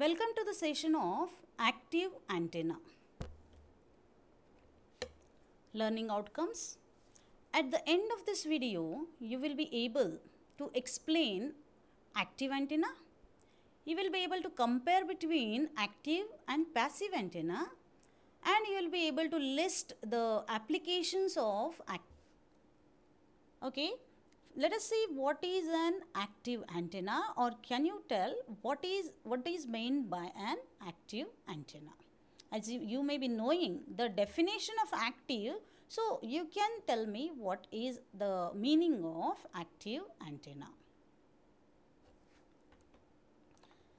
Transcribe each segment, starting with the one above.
Welcome to the session of active antenna. Learning outcomes. At the end of this video, you will be able to explain active antenna. You will be able to compare between active and passive antenna and you will be able to list the applications of active. Okay. Let us see what is an active antenna or can you tell what is what is meant by an active antenna. As you, you may be knowing the definition of active, so you can tell me what is the meaning of active antenna.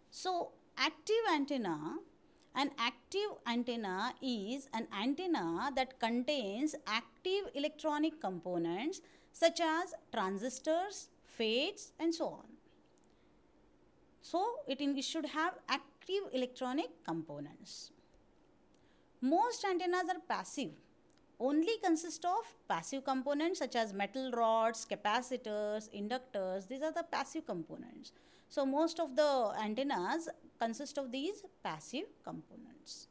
So active antenna an active antenna is an antenna that contains active electronic components such as transistors, FETs and so on. So, it, in, it should have active electronic components. Most antennas are passive, only consist of passive components such as metal rods, capacitors, inductors, these are the passive components. So, most of the antennas consist of these passive components.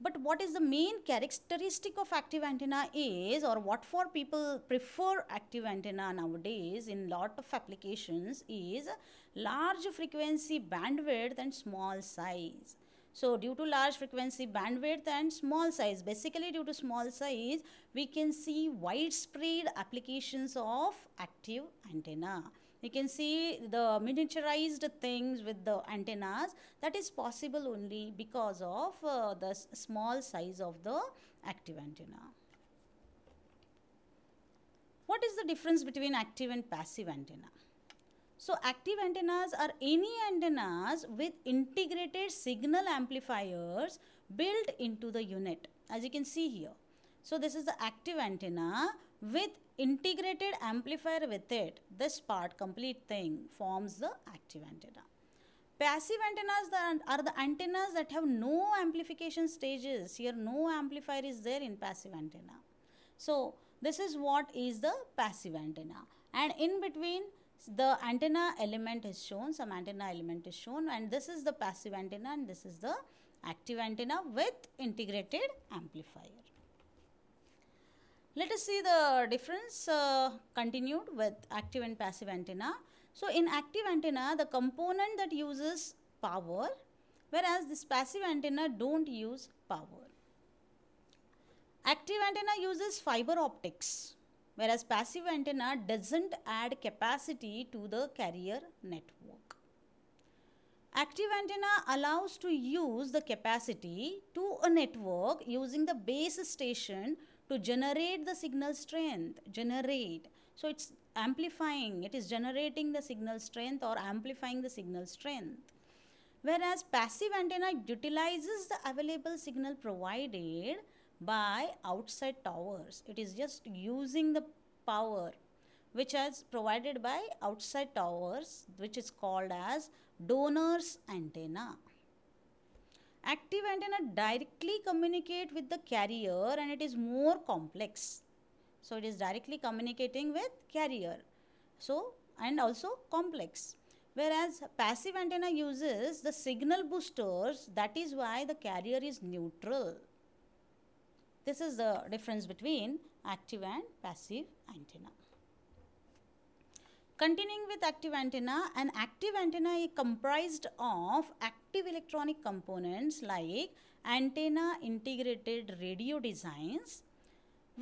But what is the main characteristic of active antenna is or what for people prefer active antenna nowadays in lot of applications is large frequency bandwidth and small size. So due to large frequency bandwidth and small size, basically due to small size, we can see widespread applications of active antenna. You can see the miniaturized things with the antennas that is possible only because of uh, the small size of the active antenna. What is the difference between active and passive antenna? So active antennas are any antennas with integrated signal amplifiers built into the unit as you can see here. So this is the active antenna with integrated amplifier with it, this part complete thing forms the active antenna. Passive antennas are the antennas that have no amplification stages. Here no amplifier is there in passive antenna. So this is what is the passive antenna. And in between the antenna element is shown, some antenna element is shown and this is the passive antenna and this is the active antenna with integrated amplifier. Let us see the difference uh, continued with active and passive antenna. So in active antenna, the component that uses power, whereas this passive antenna don't use power. Active antenna uses fiber optics, whereas passive antenna doesn't add capacity to the carrier network. Active antenna allows to use the capacity to a network using the base station to generate the signal strength generate so it's amplifying it is generating the signal strength or amplifying the signal strength whereas passive antenna utilizes the available signal provided by outside towers it is just using the power which is provided by outside towers which is called as donor's antenna active antenna directly communicate with the carrier and it is more complex. So it is directly communicating with carrier. So and also complex. Whereas passive antenna uses the signal boosters that is why the carrier is neutral. This is the difference between active and passive antenna. Continuing with active antenna, an active antenna is comprised of active active electronic components like antenna integrated radio designs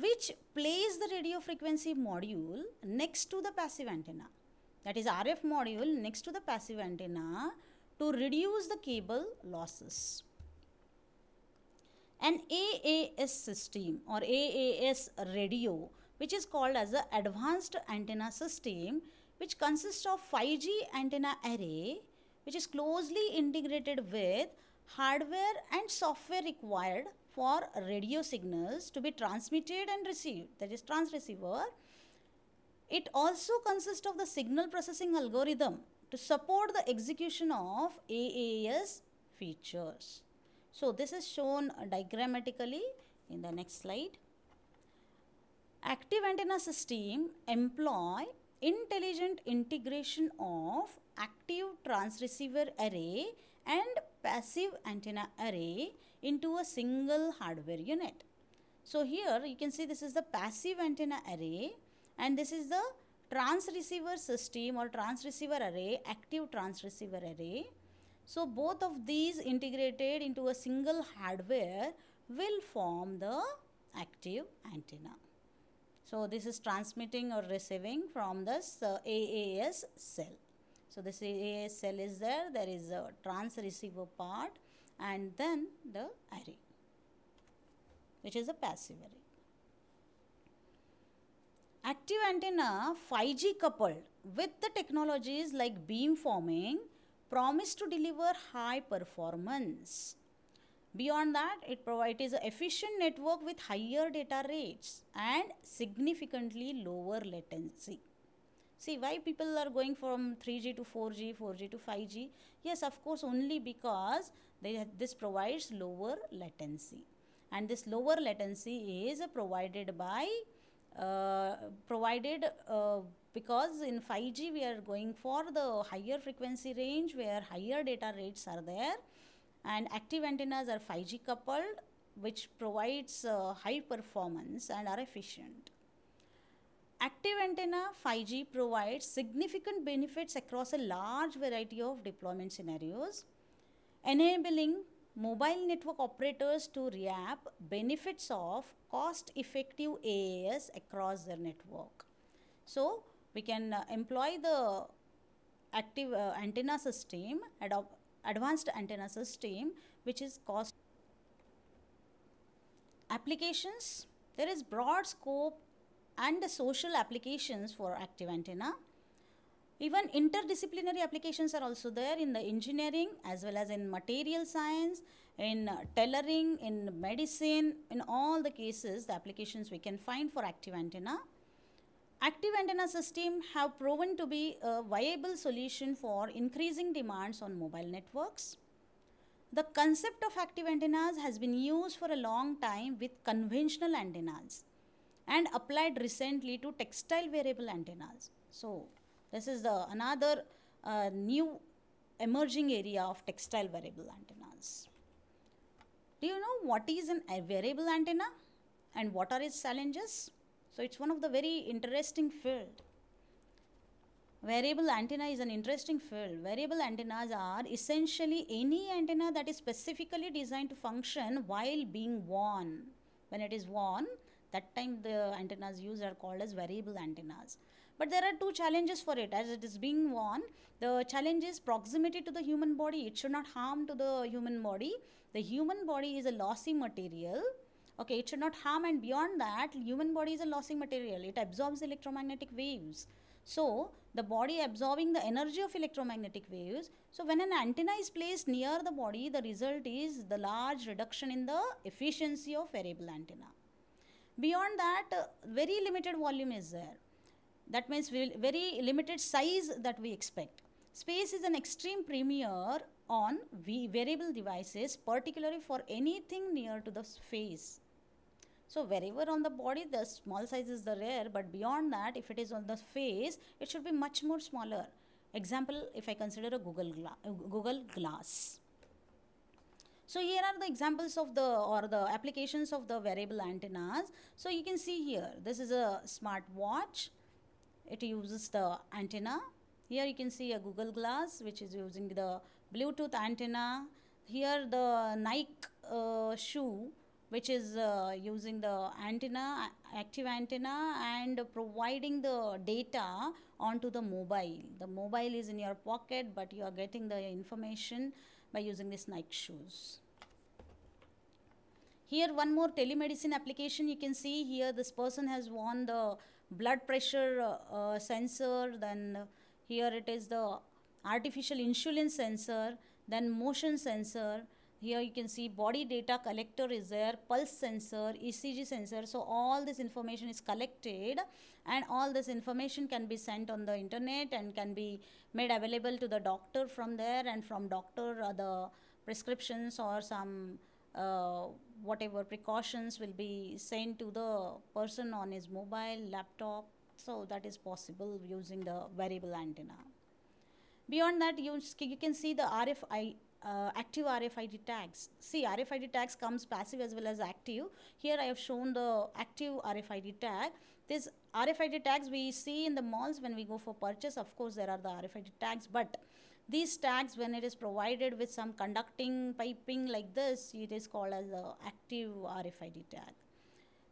which place the radio frequency module next to the passive antenna that is RF module next to the passive antenna to reduce the cable losses. An AAS system or AAS radio which is called as the advanced antenna system which consists of 5G antenna array which is closely integrated with hardware and software required for radio signals to be transmitted and received, that is transreceiver. It also consists of the signal processing algorithm to support the execution of AAS features. So this is shown diagrammatically in the next slide. Active antenna system employ intelligent integration of active transceiver array and passive antenna array into a single hardware unit. So here you can see this is the passive antenna array and this is the transreceiver system or transreceiver array, active transreceiver array. So both of these integrated into a single hardware will form the active antenna. So this is transmitting or receiving from this uh, AAS cell. So this cell is there, there is a trans receiver part and then the array which is a passive array. Active antenna 5G coupled with the technologies like beamforming promise to deliver high performance. Beyond that, it provides an efficient network with higher data rates and significantly lower latency. See why people are going from 3G to 4G, 4G to 5G? Yes, of course, only because they, this provides lower latency. And this lower latency is provided by, uh, provided uh, because in 5G we are going for the higher frequency range where higher data rates are there and active antennas are 5G coupled which provides uh, high performance and are efficient. Active antenna 5G provides significant benefits across a large variety of deployment scenarios, enabling mobile network operators to reap benefits of cost-effective AAS across their network. So, we can uh, employ the active uh, antenna system, advanced antenna system, which is cost applications. There is broad scope and the social applications for active antenna. Even interdisciplinary applications are also there in the engineering as well as in material science, in uh, tailoring, in medicine, in all the cases the applications we can find for active antenna. Active antenna system have proven to be a viable solution for increasing demands on mobile networks. The concept of active antennas has been used for a long time with conventional antennas and applied recently to textile variable antennas. So this is the another uh, new emerging area of textile variable antennas. Do you know what is an a variable antenna and what are its challenges? So it's one of the very interesting field. Variable antenna is an interesting field. Variable antennas are essentially any antenna that is specifically designed to function while being worn. When it is worn, that time the antennas used are called as variable antennas. But there are two challenges for it as it is being worn. The challenge is proximity to the human body. It should not harm to the human body. The human body is a lossy material okay it should not harm and beyond that human body is a lossy material it absorbs electromagnetic waves so the body absorbing the energy of electromagnetic waves so when an antenna is placed near the body the result is the large reduction in the efficiency of variable antenna Beyond that, uh, very limited volume is there. That means very limited size that we expect. Space is an extreme premiere on variable devices, particularly for anything near to the face. So wherever on the body, the small size is the rare, but beyond that, if it is on the face, it should be much more smaller. Example, if I consider a Google, Gla uh, Google Glass. So here are the examples of the or the applications of the variable antennas. So you can see here, this is a smart watch. It uses the antenna. Here you can see a Google Glass which is using the Bluetooth antenna. Here the Nike uh, shoe which is uh, using the antenna, active antenna and providing the data onto the mobile. The mobile is in your pocket but you are getting the information by using this Nike shoes. Here one more telemedicine application you can see here this person has worn the blood pressure uh, uh, sensor then here it is the artificial insulin sensor then motion sensor here you can see body data collector is there pulse sensor ecg sensor so all this information is collected and all this information can be sent on the internet and can be made available to the doctor from there and from doctor uh, the prescriptions or some uh, whatever precautions will be sent to the person on his mobile laptop so that is possible using the variable antenna beyond that you, you can see the rfi uh, active RFID tags. See, RFID tags comes passive as well as active. Here I have shown the active RFID tag. This RFID tags we see in the malls when we go for purchase. Of course, there are the RFID tags, but these tags when it is provided with some conducting piping like this, it is called as the active RFID tag.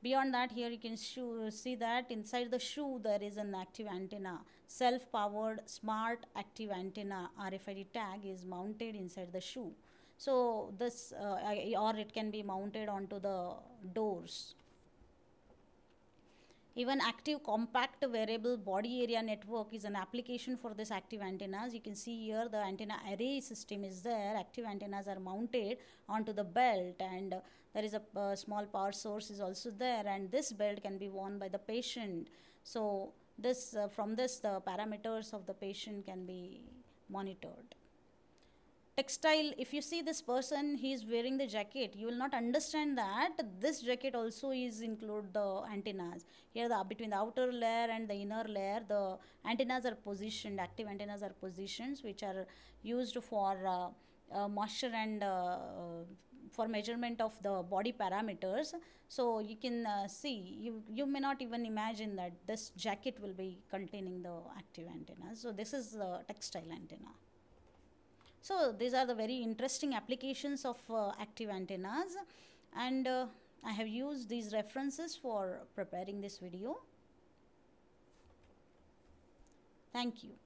Beyond that, here you can see that inside the shoe there is an active antenna. Self-powered smart active antenna RFID tag is mounted inside the shoe. So this uh, or it can be mounted onto the doors. Even active compact variable body area network is an application for this active antennas. You can see here the antenna array system is there. Active antennas are mounted onto the belt and uh, there is a uh, small power source is also there and this belt can be worn by the patient. So this uh, from this the parameters of the patient can be monitored textile if you see this person he is wearing the jacket you will not understand that this jacket also is include the antennas here the between the outer layer and the inner layer the antennas are positioned active antennas are positions which are used for uh, uh, moisture and uh, uh, for measurement of the body parameters so you can uh, see you you may not even imagine that this jacket will be containing the active antennas so this is the textile antenna so these are the very interesting applications of uh, active antennas and uh, I have used these references for preparing this video. Thank you.